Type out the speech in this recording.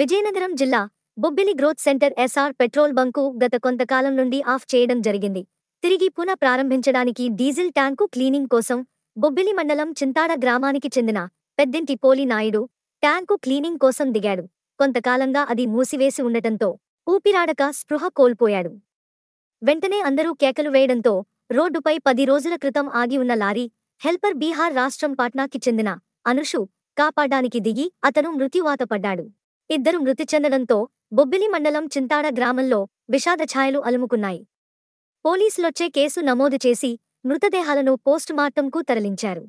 విజయనగరం జిల్లా Bobbili growth centre S R petrol bunk గత కొంతకాలం నుండి ఆఫ్ చేయడం జరిగింది తిరిగి పునః ప్రారంభించడానికి డీజిల్ ట్యాంకు క్లీనింగ్ కోసం బొబ్బిలి మండలం చింతాడ గ్రామానికి చెందిన పెద్దింటి పోలి నాయుడు ట్యాంకు క్లీనింగ్ కోసం దిగాడు కొంతకాలంగా అది మూసివేసి ఉండటంతో ఊపిరాడక స్పృహ కోల్పోయాడు వెంటనే అందరూ కేకలు వేయడంతో రోడ్డుపై పది రోజుల క్రితం ఆగి ఉన్న లారీ హెల్పర్ బీహార్ రాష్ట్రం పాట్నాకి చెందిన అనుషు కాపాడ్డానికి దిగి అతను మృత్యువాత పడ్డాడు ఇద్దరు మృతి చెందడంతో బొబ్బిలి మండలం చింతాడ గ్రామంలో విషాద ఛాయలు అలుముకున్నాయి పోలీసులొచ్చే కేసు నమోదు చేసి మృతదేహాలను పోస్టుమార్టంకు తరలించారు